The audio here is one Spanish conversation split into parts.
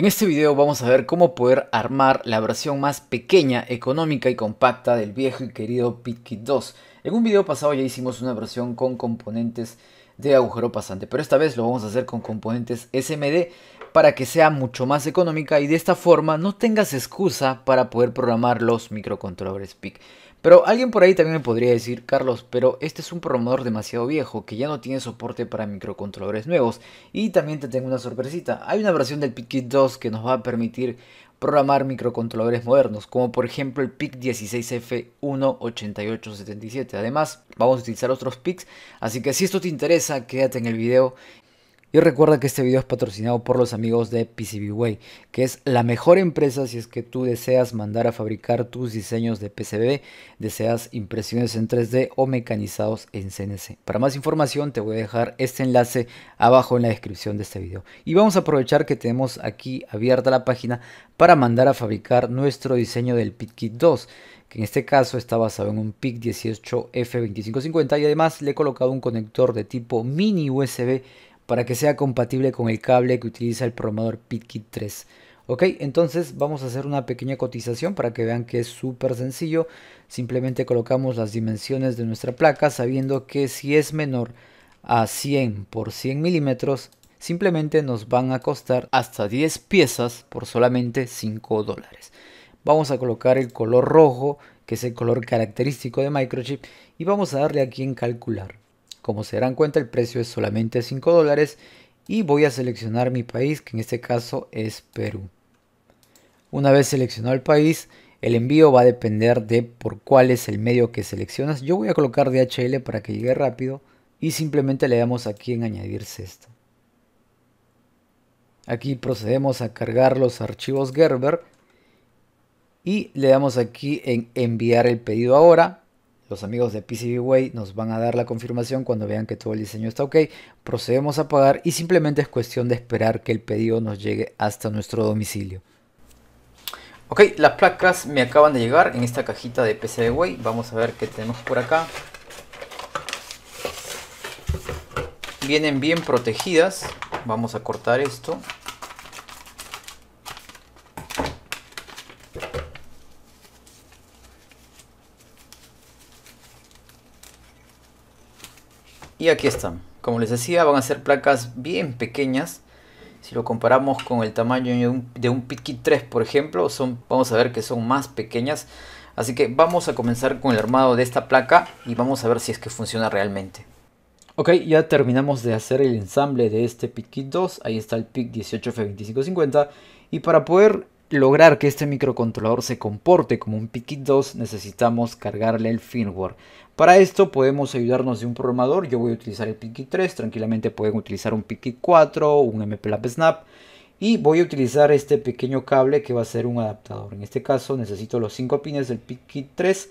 En este video vamos a ver cómo poder armar la versión más pequeña, económica y compacta del viejo y querido PitKit 2. En un video pasado ya hicimos una versión con componentes de agujero pasante, pero esta vez lo vamos a hacer con componentes SMD para que sea mucho más económica y de esta forma no tengas excusa para poder programar los microcontroladores PIC. Pero alguien por ahí también me podría decir, Carlos, pero este es un programador demasiado viejo que ya no tiene soporte para microcontroladores nuevos. Y también te tengo una sorpresita, hay una versión del PICkit 2 que nos va a permitir programar microcontroladores modernos, como por ejemplo el PIC 16F18877. Además, vamos a utilizar otros PICs, así que si esto te interesa, quédate en el video y recuerda que este video es patrocinado por los amigos de PCBWay, que es la mejor empresa si es que tú deseas mandar a fabricar tus diseños de PCB, deseas impresiones en 3D o mecanizados en CNC. Para más información te voy a dejar este enlace abajo en la descripción de este video. Y vamos a aprovechar que tenemos aquí abierta la página para mandar a fabricar nuestro diseño del PitKit 2 que en este caso está basado en un PIC 18F2550 y además le he colocado un conector de tipo mini USB para que sea compatible con el cable que utiliza el programador PitKit 3. Ok, entonces vamos a hacer una pequeña cotización para que vean que es súper sencillo. Simplemente colocamos las dimensiones de nuestra placa sabiendo que si es menor a 100 por 100 milímetros, simplemente nos van a costar hasta 10 piezas por solamente 5 dólares. Vamos a colocar el color rojo, que es el color característico de Microchip, y vamos a darle aquí en calcular. Como se dan cuenta, el precio es solamente 5 dólares y voy a seleccionar mi país, que en este caso es Perú. Una vez seleccionado el país, el envío va a depender de por cuál es el medio que seleccionas. Yo voy a colocar DHL para que llegue rápido y simplemente le damos aquí en añadir cesta. Aquí procedemos a cargar los archivos Gerber y le damos aquí en enviar el pedido ahora los amigos de PCBWay nos van a dar la confirmación cuando vean que todo el diseño está ok. Procedemos a pagar y simplemente es cuestión de esperar que el pedido nos llegue hasta nuestro domicilio. Ok, las placas me acaban de llegar en esta cajita de PCBWay. Vamos a ver qué tenemos por acá. Vienen bien protegidas. Vamos a cortar esto. Y aquí están. Como les decía, van a ser placas bien pequeñas. Si lo comparamos con el tamaño de un, PitKit 3, por ejemplo, son, vamos a ver que son más pequeñas. Así que vamos a comenzar con el armado de esta placa y vamos a ver si es que funciona realmente. Ok, ya terminamos de hacer el ensamble de este PitKit 2. Ahí está el PIC 18F2550. Y para poder lograr que este microcontrolador se comporte como un piki 2 necesitamos cargarle el firmware. Para esto podemos ayudarnos de un programador, yo voy a utilizar el PiKit 3, tranquilamente pueden utilizar un PiKit 4, un MPLAB Snap y voy a utilizar este pequeño cable que va a ser un adaptador. En este caso necesito los 5 pines del piki 3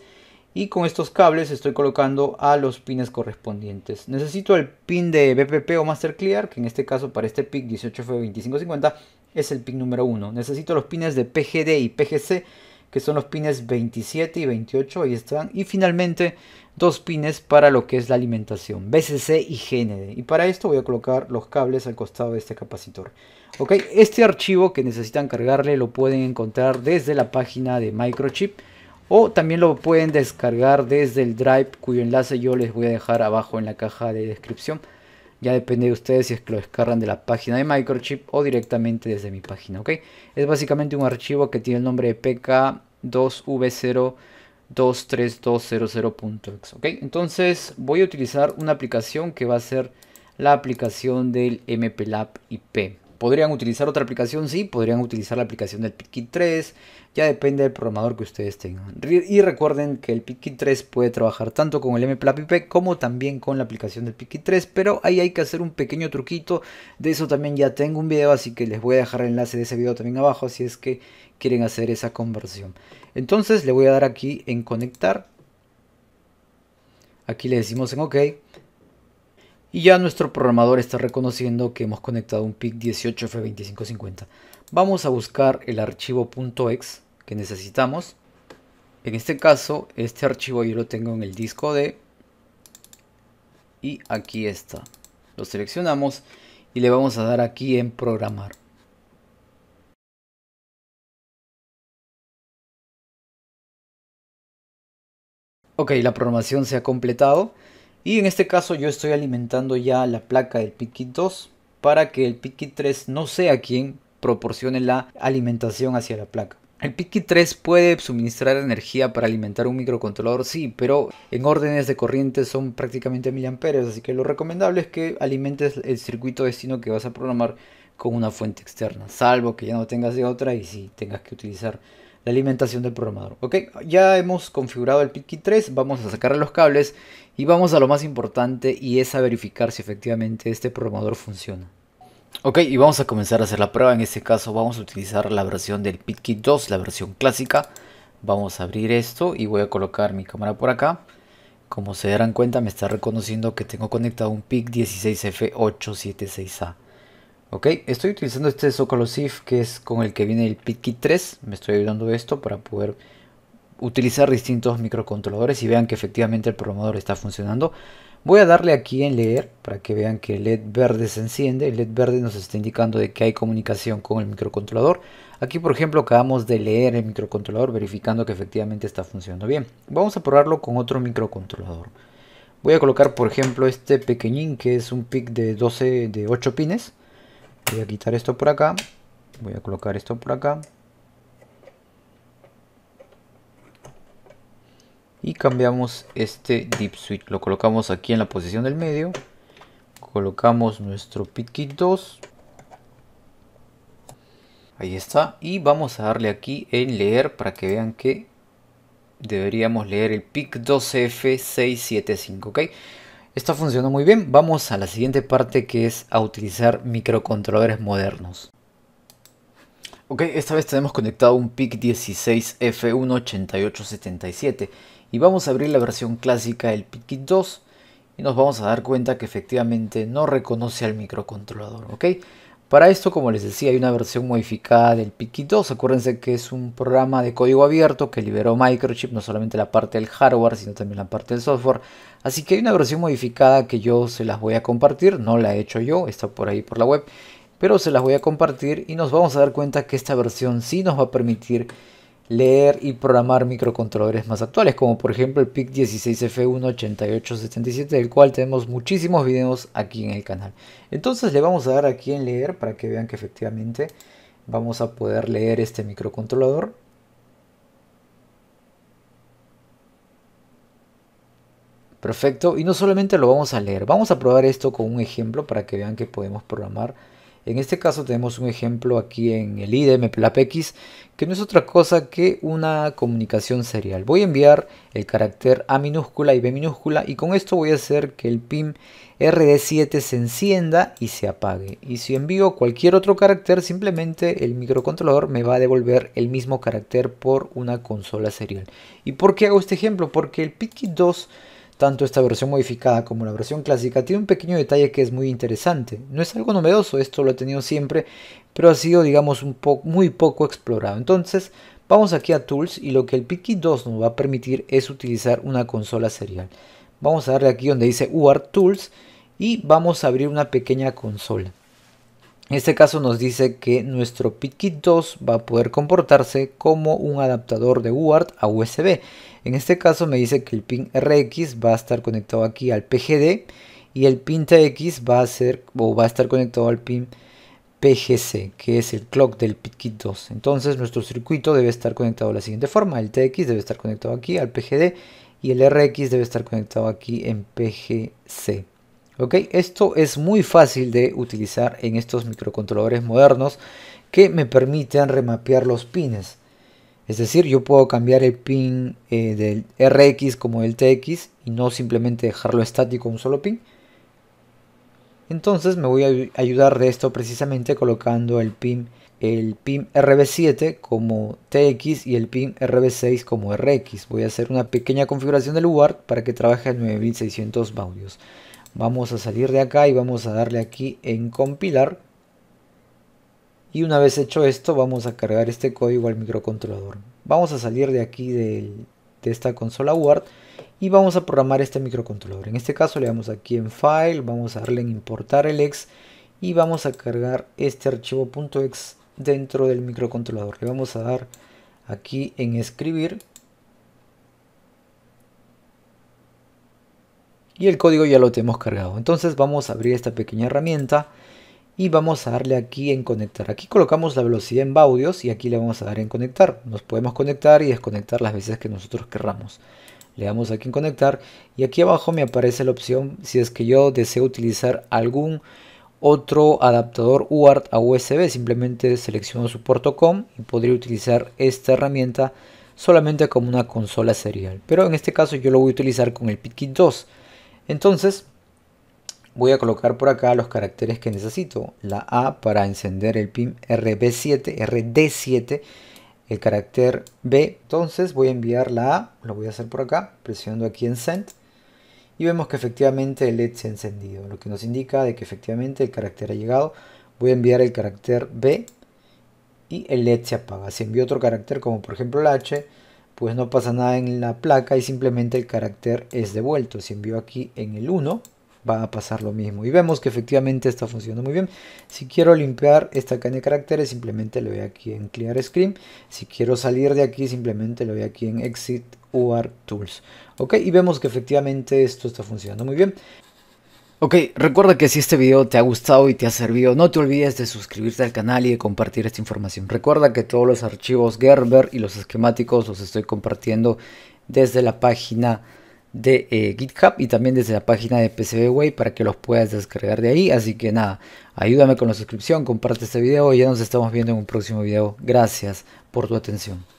y con estos cables estoy colocando a los pines correspondientes. Necesito el pin de BPP o Master Clear, que en este caso para este PIC 18F2550 es el pin número 1. Necesito los pines de PGD y PGC, que son los pines 27 y 28, ahí están. Y finalmente, dos pines para lo que es la alimentación, BCC y GND. Y para esto voy a colocar los cables al costado de este capacitor. Ok, este archivo que necesitan cargarle lo pueden encontrar desde la página de Microchip. O también lo pueden descargar desde el drive cuyo enlace yo les voy a dejar abajo en la caja de descripción. Ya depende de ustedes si es que lo descargan de la página de Microchip o directamente desde mi página, ¿ok? Es básicamente un archivo que tiene el nombre de pk2v0232000.exe, 023200exe ok Entonces voy a utilizar una aplicación que va a ser la aplicación del MPLAB IP, ¿Podrían utilizar otra aplicación? Sí, podrían utilizar la aplicación del PitKit 3. Ya depende del programador que ustedes tengan. Y recuerden que el PitKit 3 puede trabajar tanto con el MPLAPIP como también con la aplicación del PitKit 3. Pero ahí hay que hacer un pequeño truquito. De eso también ya tengo un video, así que les voy a dejar el enlace de ese video también abajo si es que quieren hacer esa conversión. Entonces le voy a dar aquí en conectar. Aquí le decimos en OK. Y ya nuestro programador está reconociendo que hemos conectado un PIC 18F2550. Vamos a buscar el archivo .exe que necesitamos. En este caso, este archivo yo lo tengo en el disco D. Y aquí está. Lo seleccionamos y le vamos a dar aquí en programar. Ok, la programación se ha completado. Y en este caso yo estoy alimentando ya la placa del PITKit 2 para que el PITKit 3 no sea quien proporcione la alimentación hacia la placa. El PITKit 3 puede suministrar energía para alimentar un microcontrolador, sí, pero en órdenes de corriente son prácticamente miliamperes, así que lo recomendable es que alimentes el circuito destino que vas a programar con una fuente externa, salvo que ya no tengas de otra y si tengas que utilizar la alimentación del programador. Ok, ya hemos configurado el PITKIT 3, vamos a sacar los cables y vamos a lo más importante y es a verificar si efectivamente este programador funciona. Ok, y vamos a comenzar a hacer la prueba. En este caso vamos a utilizar la versión del PitKit 2, la versión clásica. Vamos a abrir esto y voy a colocar mi cámara por acá. Como se darán cuenta me está reconociendo que tengo conectado un PIC 16F876A. Ok, estoy utilizando este Zócalo SIF que es con el que viene el PitKit 3. Me estoy ayudando de esto para poder utilizar distintos microcontroladores y vean que efectivamente el programador está funcionando. Voy a darle aquí en leer para que vean que el LED verde se enciende. El LED verde nos está indicando de que hay comunicación con el microcontrolador. Aquí por ejemplo acabamos de leer el microcontrolador verificando que efectivamente está funcionando bien. Vamos a probarlo con otro microcontrolador. Voy a colocar por ejemplo este pequeñín que es un PIC de 12 de 8 pines voy a quitar esto por acá voy a colocar esto por acá y cambiamos este dip switch lo colocamos aquí en la posición del medio colocamos nuestro kit 2 ahí está y vamos a darle aquí en leer para que vean que deberíamos leer el PIC 12F675 ok esto funcionó muy bien, vamos a la siguiente parte que es a utilizar microcontroladores modernos. Ok, esta vez tenemos conectado un PIC 16F18877 y vamos a abrir la versión clásica del PIC 2 y nos vamos a dar cuenta que efectivamente no reconoce al microcontrolador, ¿ok? Para esto, como les decía, hay una versión modificada del Piquitos. 2. Acuérdense que es un programa de código abierto que liberó Microchip, no solamente la parte del hardware, sino también la parte del software. Así que hay una versión modificada que yo se las voy a compartir, no la he hecho yo, está por ahí por la web, pero se las voy a compartir y nos vamos a dar cuenta que esta versión sí nos va a permitir leer y programar microcontroladores más actuales, como por ejemplo el PIC 16F18877, del cual tenemos muchísimos videos aquí en el canal. Entonces le vamos a dar aquí en leer para que vean que efectivamente vamos a poder leer este microcontrolador. Perfecto, y no solamente lo vamos a leer, vamos a probar esto con un ejemplo para que vean que podemos programar en este caso tenemos un ejemplo aquí en el IDM MPLAPX que no es otra cosa que una comunicación serial. Voy a enviar el carácter A minúscula y B minúscula y con esto voy a hacer que el pin RD7 se encienda y se apague. Y si envío cualquier otro carácter, simplemente el microcontrolador me va a devolver el mismo carácter por una consola serial. ¿Y por qué hago este ejemplo? Porque el PITKit 2 tanto esta versión modificada como la versión clásica tiene un pequeño detalle que es muy interesante. No es algo novedoso, esto lo he tenido siempre, pero ha sido, digamos, un muy poco explorado. Entonces, vamos aquí a Tools y lo que el Piki 2 nos va a permitir es utilizar una consola serial. Vamos a darle aquí donde dice UART Tools y vamos a abrir una pequeña consola. En este caso nos dice que nuestro PitKit 2 va a poder comportarse como un adaptador de UART a USB. En este caso me dice que el pin RX va a estar conectado aquí al PGD y el pin TX va a ser va a estar conectado al pin PGC, que es el clock del PitKit 2. Entonces nuestro circuito debe estar conectado de la siguiente forma. El TX debe estar conectado aquí al PGD y el RX debe estar conectado aquí en PGC. Esto es muy fácil de utilizar en estos microcontroladores modernos que me permiten remapear los pines. Es decir, yo puedo cambiar el pin eh, del RX como el TX y no simplemente dejarlo estático un solo pin. Entonces me voy a ayudar de esto precisamente colocando el pin, el pin RB7 como TX y el pin RB6 como RX. Voy a hacer una pequeña configuración del lugar para que trabaje a 9600 baudios. Vamos a salir de acá y vamos a darle aquí en compilar. Y una vez hecho esto, vamos a cargar este código al microcontrolador. Vamos a salir de aquí de, esta consola Word y vamos a programar este microcontrolador. En este caso le damos aquí en File, vamos a darle en Importar el ex y vamos a cargar este archivo .ex dentro del microcontrolador. Le vamos a dar aquí en Escribir y el código ya lo tenemos cargado. Entonces vamos a abrir esta pequeña herramienta y vamos a darle aquí en conectar. Aquí colocamos la velocidad en baudios y aquí le vamos a dar en conectar. Nos podemos conectar y desconectar las veces que nosotros querramos. Le damos aquí en conectar y aquí abajo me aparece la opción si es que yo deseo utilizar algún otro adaptador UART a USB. Simplemente selecciono su puerto COM y podría utilizar esta herramienta solamente como una consola serial. Pero en este caso yo lo voy a utilizar con el PitKit 2 entonces, voy a colocar por acá los caracteres que necesito. La A para encender el pin RB7, RD7, el carácter B. Entonces voy a enviar la A, lo voy a hacer por acá, presionando aquí en Send. Y vemos que efectivamente el LED se ha encendido, lo que nos indica de que efectivamente el carácter ha llegado. Voy a enviar el carácter B y el LED se apaga. Si envío otro carácter como por ejemplo el H, pues no pasa nada en la placa y simplemente el carácter es devuelto. Si envío aquí en el 1, va a pasar lo mismo. Y vemos que efectivamente está funcionando muy bien. Si quiero limpiar esta cadena de caracteres, simplemente le doy aquí en Clear Screen. Si quiero salir de aquí, simplemente le doy aquí en Exit UART Tools. Ok, y vemos que efectivamente esto está funcionando muy bien. Ok, recuerda que si este video te ha gustado y te ha servido, no te olvides de suscribirte al canal y de compartir esta información. Recuerda que todos los archivos Gerber y los esquemáticos los estoy compartiendo desde la página de eh, GitHub y también desde la página de PCBWay para que los puedas descargar de ahí. Así que nada, ayúdame con la suscripción, comparte este video y ya nos estamos viendo en un próximo video. Gracias por tu atención.